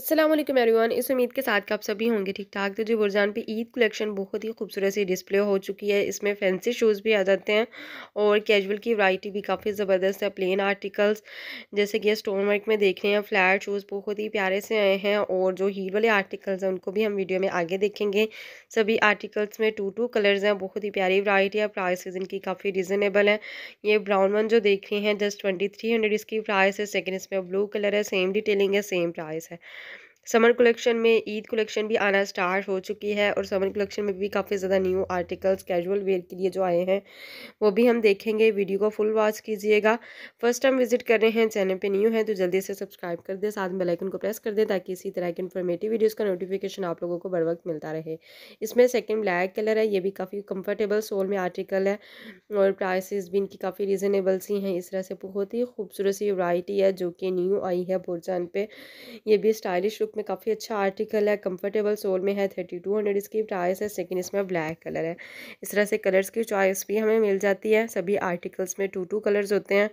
Aslam everyone इस उम्मीद के साथ कि आप सभी होंगे ठीक ठाक तो जी बुरजान पे ईद कलेक्शन बहुत ही खूबसूरत सी डिस्प्ले हो चुकी है इसमें फैंसी शूज़ भी आ जाते हैं और कैजुअल की वैरायटी भी काफ़ी ज़बरदस्त है प्लेन आर्टिकल्स जैसे कि स्टोन वर्क में देख रहे हैं फ्लैट शूज़ बहुत ही प्यारे से आए हैं और जो हील वाले आर्टिकल्स हैं उनको भी हम वीडियो में आगे देखेंगे सभी आर्टिकल्स में टू टू कलर्स हैं बहुत ही प्यारी वरायटी है प्राइस इनकी काफ़ी रिजनेबल है ये ब्राउन वन जो देख रहे हैं जस्ट ट्वेंटी इसकी प्राइस है सेकेंड इसमें ब्लू कलर है सेम डिटेलिंग है सेम प्राइस है समर कलेक्शन में ईद कलेक्शन भी आना स्टार्ट हो चुकी है और समर कलेक्शन में भी काफ़ी ज़्यादा न्यू आर्टिकल्स कैजुअल वेयर के लिए जो आए हैं वो भी हम देखेंगे वीडियो को फुल वॉच कीजिएगा फर्स्ट टाइम विजिट कर रहे हैं चैनल पे न्यू है तो जल्दी से सब्सक्राइब कर दें साथ में बेलाइकन को प्रेस कर दें ताकि इसी तरह के इन्फॉर्मेटिव वीडियोज़ का नोटिफिकेशन आप लोगों को बर वक्त मिलता रहे इसमें सेकेंड ब्लैक कलर है ये भी काफ़ी कम्फर्टेबल सोल में आर्टिकल है और प्राइस भी इनकी काफ़ी रिजनेबल सी हैं इस तरह से बहुत ही खूबसूरत सी वाइटी है जो कि न्यू आई है बोर्जान पर यह भी स्टाइलिश लुक में काफ़ी अच्छा आर्टिकल है कंफर्टेबल सोल में है थर्टी टू हंड्रेड इसकी प्राइस है सेकंड इसमें ब्लैक कलर है इस तरह से कलर्स की चॉइस भी हमें मिल जाती है सभी आर्टिकल्स में टू टू कलर्स होते हैं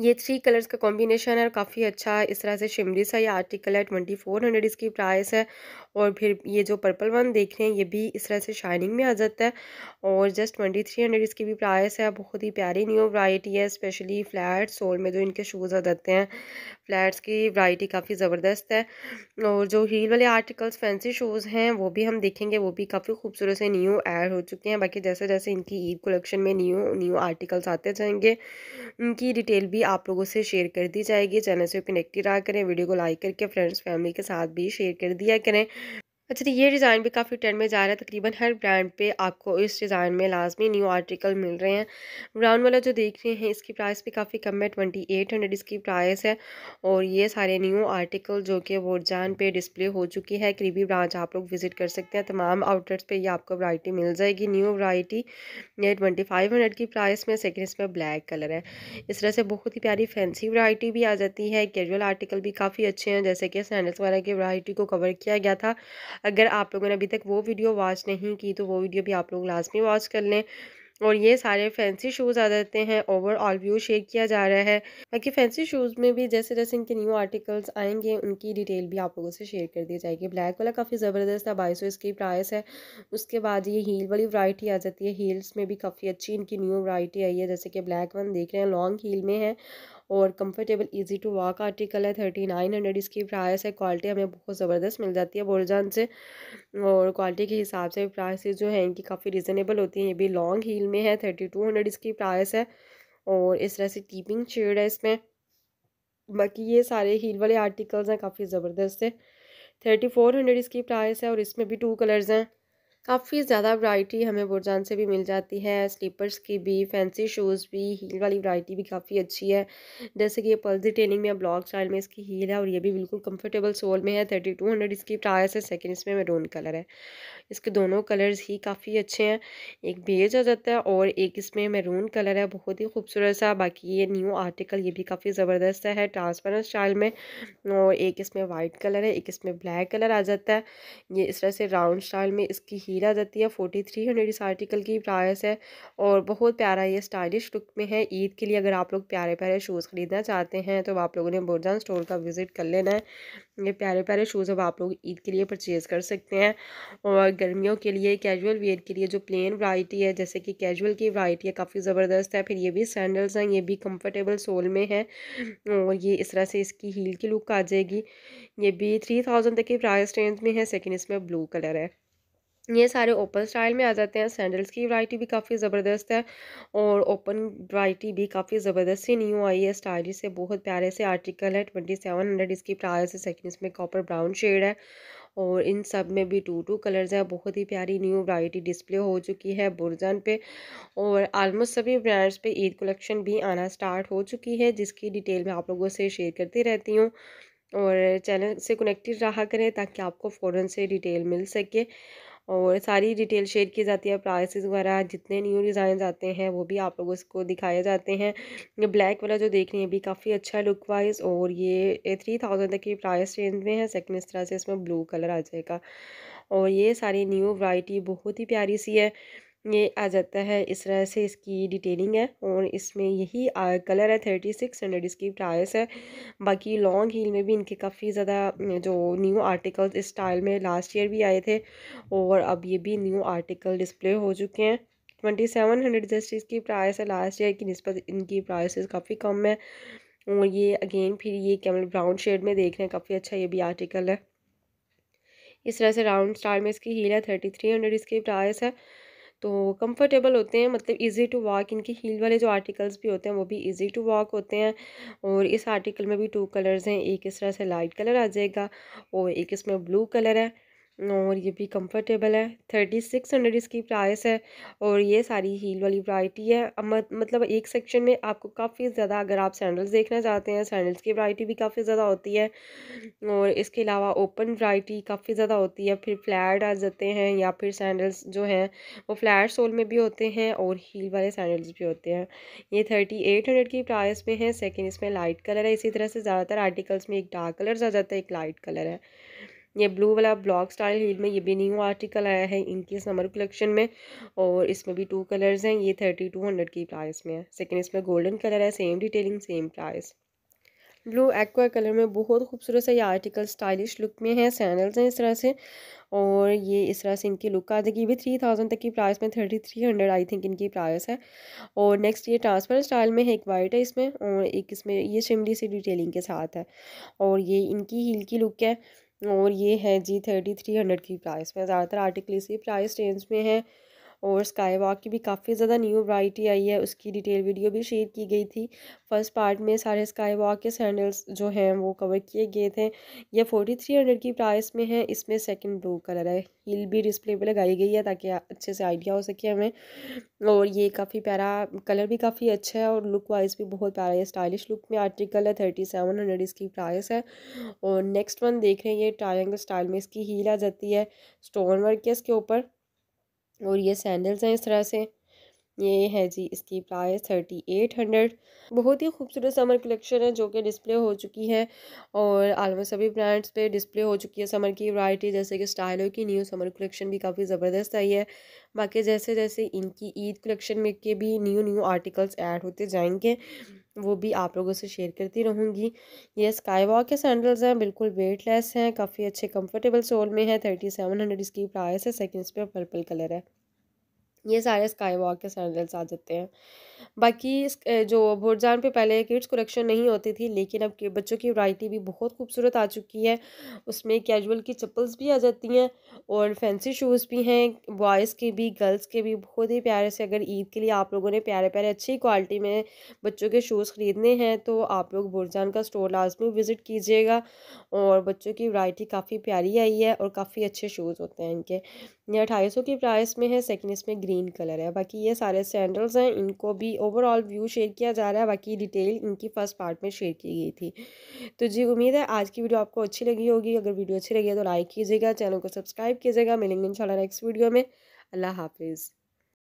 ये थ्री कलर्स का कॉम्बिनेशन है काफ़ी अच्छा है इस तरह से शिमरी सा ये आर्टिकल है ट्वेंटी फोर हंड्रेड इसकी प्राइस है और फिर ये जो पर्पल वन देख रहे हैं ये भी इस तरह से शाइनिंग में आ जाता है और जस्ट ट्वेंटी थ्री हंड्रेड इसकी भी प्राइस है बहुत ही प्यारी न्यू वराइटी है स्पेशली फ्लैट सोल में जो इनके शूज़ आ जाते हैं फ्लैट्स की वराइटी काफ़ी ज़बरदस्त है और जो हील वाले आर्टिकल्स फैंसी शूज़ हैं वो भी हम देखेंगे वो भी काफ़ी खूबसूरत से न्यू एड हो चुके हैं बाकी जैसे जैसे इनकी ईद कलेक्शन में न्यू न्यू आर्टिकल्स आते जाएंगे उनकी डिटेल भी भी आप लोगों से शेयर कर दी जाएगी चैनल से कनेक्टेड रहा करें वीडियो को लाइक करके फ्रेंड्स फैमिली के साथ भी शेयर कर दिया करें अच्छा तो ये डिज़ाइन भी काफ़ी ट्रेंड में जा रहा है तकरीबन हर ब्रांड पे आपको इस डिज़ाइन में लाजमी न्यू आर्टिकल मिल रहे हैं ब्राउन वाला जो देख रहे हैं इसकी प्राइस भी काफ़ी कम है ट्वेंटी एट हंड्रेड इसकी प्राइस है और ये सारे न्यू आर्टिकल जो कि वोरजान पे डिस्प्ले हो चुकी है करीबी ब्रांच आप लोग विज़िट कर सकते हैं तमाम आउटलेट्स पर यह आपको वराइटी मिल जाएगी न्यू वराइटी ये ट्वेंटी फाइव हंड्रेड की प्राइस में सेकेंड इसमें ब्लैक कलर है इस तरह से बहुत ही प्यारी फैंसी वराइटी भी आ जाती है कैजुअल आर्टिकल भी काफ़ी अच्छे हैं जैसे कि सैंडल्स वगैरह की वराइटी को कवर किया गया था अगर आप लोगों ने अभी तक वो वीडियो वॉच नहीं की तो वो वीडियो भी आप लोग लाजमी वॉच कर लें और ये सारे फैंसी शूज़ आ जाते हैं ओवरऑल व्यू शेयर किया जा रहा है बाकी फैंसी शूज़ में भी जैसे जैसे इनके न्यू आर्टिकल्स आएंगे उनकी डिटेल भी आप लोगों से शेयर कर दी जाएगी ब्लैक वाला काफ़ी ज़बरदस्त है बाईस इसकी प्राइस है उसके बाद ये हील वाली वराइटी आ जाती है हील्स में भी काफ़ी अच्छी इनकी न्यू वराइटी आई है जैसे कि ब्लैक वन देख रहे हैं लॉन्ग हील में है और comfortable easy to walk article है थर्टी नाइन हंड्रेड इसकी प्राइस है क्वालिटी हमें बहुत ज़बरदस्त मिल जाती है बोरजान से और क्वालिटी के हिसाब से प्राइस जो हैं इनकी काफ़ी रिजनेबल होती हैं ये भी लॉन्ग हील में है थर्टी टू हंड्रेड इसकी प्राइस है और इस तरह से कीपिंग शेड है इसमें बाकी ये सारे हील वाले आर्टिकल्स हैं काफ़ी ज़बरदस्त है थर्टी फोर हंड्रेड इसकी प्राइस है और इसमें भी टू कलर्स हैं काफ़ी ज़्यादा वैरायटी हमें बुरजान से भी मिल जाती है स्लीपर्स की भी फैंसी शूज़ भी हील वाली वैरायटी भी काफ़ी अच्छी है जैसे कि ये पल्सी ट्रेनिंग में ब्लॉक स्टाइल में इसकी हील है और ये भी बिल्कुल कंफर्टेबल सोल में है थर्टी टू हंड्रेड इसकी टायर्स है सेकेंड इसमें मेरून कलर है इसके दोनों कलर्स ही काफ़ी अच्छे हैं एक बेज आ जाता है और एक इसमें मेरून कलर है बहुत ही खूबसूरत सा बाकी ये न्यू आर्टिकल ये भी काफ़ी ज़बरदस्त है ट्रांसपेरेंट स्टाइल में और एक इसमें वाइट कलर है एक इसमें ब्लैक कलर आ जाता है ये इस तरह से राउंड स्टाइल में इसकी हीरा दतिया फोर्टी थ्री हंड्रेड इस आर्टिकल की प्राइस है और बहुत प्यारा ये स्टाइलिश लुक में है ईद के लिए अगर आप लोग प्यारे प्यारे शूज़ ख़रीदना चाहते हैं तो आप लोगों ने बुरजान स्टोर का विज़िट कर लेना है ये प्यारे प्यारे शूज़ अब आप लोग ईद के लिए परचेज़ कर सकते हैं और गर्मियों के लिए कैजुअल वेयर के लिए जो प्लेन वाइटी है जैसे कि कैजुअल की वाइटी है काफ़ी ज़बरदस्त है फिर ये भी सैंडल्स हैं ये भी कम्फर्टेबल सोल में है और ये इस तरह से इसकी हील की लुक आ जाएगी ये भी थ्री थाउजेंड तक की प्राइस रेंज में है सेकेंड इसमें ब्लू कलर है ये सारे ओपन स्टाइल में आ जाते हैं सैंडल्स की वैरायटी भी काफ़ी ज़बरदस्त है और ओपन वैरायटी भी काफ़ी ज़बरदस्त ही न्यू आई है स्टाइलिश से बहुत प्यारे से आर्टिकल है ट्वेंटी सेवन हंड्रेड इसकी प्राइस है सेकंड इसमें कॉपर ब्राउन शेड है और इन सब में भी टू टू कलर्स है बहुत ही प्यारी न्यू वैरायटी डिस्प्ले हो चुकी है बुरजन पे और आलमोस्ट सभी ब्रांड्स पे ईद कलेक्शन भी आना स्टार्ट हो चुकी है जिसकी डिटेल मैं आप लोगों से शेयर करती रहती हूँ और चैनल से कनेक्टेड रहा करें ताकि आपको फ़ौरन से डिटेल मिल सके और सारी डिटेल शेयर की जाती है प्राइसेस वगैरह जितने न्यू डिज़ाइन आते हैं वो भी आप लोगों को दिखाए जाते हैं ये ब्लैक वाला जो देख रहे हैं भी काफ़ी अच्छा लुक वाइज और ये थ्री थाउजेंड तक की प्राइस रेंज में है सेकंड इस तरह से इसमें ब्लू कलर आ जाएगा और ये सारी न्यू वैरायटी बहुत ही प्यारी सी है ये आ जाता है इस तरह से इसकी डिटेलिंग है और इसमें यही कलर है थर्टी सिक्स हंड्रेड इसकी प्राइस है बाकी लॉन्ग हील में भी इनके काफ़ी ज़्यादा जो न्यू आर्टिकल्स इस स्टाइल में लास्ट ईयर भी आए थे और अब ये भी न्यू आर्टिकल डिस्प्ले हो चुके हैं ट्वेंटी सेवन हंड्रेड जस्ट इसकी प्राइस है लास्ट ईयर की नस्बत इनकी प्राइस काफ़ी कम है और ये अगेन फिर ये कैमल ब्राउन शेड में देख रहे हैं काफ़ी अच्छा ये भी आर्टिकल है इस तरह से राउंड स्टार में इसकी हील है थर्टी थ्री हंड्रेड इसकी प्राइस है तो कंफर्टेबल होते हैं मतलब इजी टू वॉक इनके हील वाले जो आर्टिकल्स भी होते हैं वो भी इजी टू वॉक होते हैं और इस आर्टिकल में भी टू कलर्स हैं एक इस तरह से लाइट कलर आ जाएगा और एक इसमें ब्लू कलर है और ये भी कंफर्टेबल है थर्टी सिक्स हंड्रेड इसकी प्राइस है और ये सारी हील वाली वरायटी है मतलब एक सेक्शन में आपको काफ़ी ज़्यादा अगर आप सैंडल्स देखना चाहते हैं सैंडल्स की वरायटी भी काफ़ी ज़्यादा होती है और इसके अलावा ओपन वरायटी काफ़ी ज़्यादा होती है फिर फ्लैट आ जाते हैं या फिर सैंडल्स जो हैं वो फ्लैट सोल में भी होते हैं और हील वाले सैंडल्स भी होते हैं ये थर्टी एट हंड्रेड की प्राइस में है सेकेंड इसमें लाइट कलर है इसी तरह से ज़्यादातर आर्टिकल्स में एक डार्क कलर आ जाता है एक लाइट कलर है ये ब्लू वाला ब्लॉक स्टाइल हील में ये भी न्यू आर्टिकल आया है इनके समर कलेक्शन में और इसमें भी टू कलर्स हैं ये थर्टी टू हंड्रेड की प्राइस में है सेकेंड इसमें गोल्डन कलर है same detailing same price blue aqua colour में बहुत खूबसूरत सा ये आर्टिकल स्टाइलिश लुक में है सैंडल्स हैं इस तरह से और ये इस तरह से इनकी लुक आ जाएगी भी थ्री थाउजेंड तक की प्राइस में thirty three hundred I think इनकी प्राइस है और नेक्स्ट ये ट्रांसफर स्टाइल में है एक वाइट है इसमें और एक इसमें ये शिमली सी डिटेलिंग के साथ है और ये इनकी हील की लुक है और ये है जी थर्टी थ्री हंड्रेड की प्राइस में ज़्यादातर आर्टिकल इसी प्राइस रेंज में है और स्काई वॉक की भी काफ़ी ज़्यादा न्यू वराइटी आई है उसकी डिटेल वीडियो भी शेयर की गई थी फर्स्ट पार्ट में सारे स्काई वॉक के सैंडल्स जो हैं वो कवर किए गए थे यह फोर्टी थ्री हंड्रेड की प्राइस में है इसमें सेकंड ब्लू कलर है हील भी डिस्प्ले पे लगाई गई है ताकि अच्छे से आइडिया हो सके हमें और ये काफ़ी प्यारा कलर भी काफ़ी अच्छा है और लुक वाइज भी बहुत प्यारा है स्टाइलिश लुक में आर्टिकल है थर्टी सेवन हंड्रेड इसकी प्राइस है और नेक्स्ट वन देख रहे हैं ये ट्राइंगल स्टाइल में इसकी हील आ जाती है स्टोन वर्क के इसके ऊपर और ये सैंडल्स हैं इस तरह से ये है जी इसकी प्राइस थर्टी एट हंड्रेड बहुत ही खूबसूरत समर कलेक्शन है जो कि डिस्प्ले हो चुकी है और आलमोस्ट सभी ब्रांड्स पे डिस्प्ले हो चुकी है समर की वैरायटी जैसे कि स्टाइलो की न्यू समर कलेक्शन भी काफ़ी ज़बरदस्त आई है बाकी जैसे जैसे इनकी ईद कलेक्शन में के भी न्यू न्यू आर्टिकल्स ऐड होते जाएंगे वो भी आप लोगों से शेयर करती रहूँगी ये स्काई वॉक के सैंडल्स हैं बिल्कुल वेटलेस हैं काफ़ी अच्छे कंफर्टेबल सोल में है थर्टी सेवन हंड्रेड इसकी प्राइस है सेकेंड इस पर्पल कलर है ये सारे स्काई वॉक के सैंडल्स आ जाते हैं बाकी जो भोरजान पे पहले किड्स कलेक्शन नहीं होती थी लेकिन अब बच्चों की वैरायटी भी बहुत खूबसूरत आ चुकी है उसमें कैजुअल की चप्पल्स भी आ जाती हैं और फैंसी शूज़ भी हैं बॉयज़ के भी गर्ल्स के भी बहुत ही प्यारे से अगर ईद के लिए आप लोगों ने प्यारे प्यारे अच्छी क्वालिटी में बच्चों के शूज़ ख़रीदने हैं तो आप लोग भोरजान का स्टोर लाजमी विज़िट कीजिएगा और बच्चों की वैरायटी काफ़ी प्यारी आई है और काफ़ी अच्छे शूज़ होते हैं इनके ये अठाई की प्राइस में है सेकेंड इसमें ग्रीन कलर है बाकी ये सारे सैंडल्स हैं इनको भी भी ओवरऑल व्यू शेयर किया जा रहा है बाकी डिटेल इनकी फर्स्ट पार्ट में शेयर की गई थी तो जी उम्मीद है आज की वीडियो आपको अच्छी लगी होगी अगर वीडियो अच्छी लगी है तो लाइक कीजिएगा चैनल को सब्सक्राइब कीजिएगा मिलेंगे इंशाल्लाह नेक्स्ट वीडियो में अल्लाह हाफिज़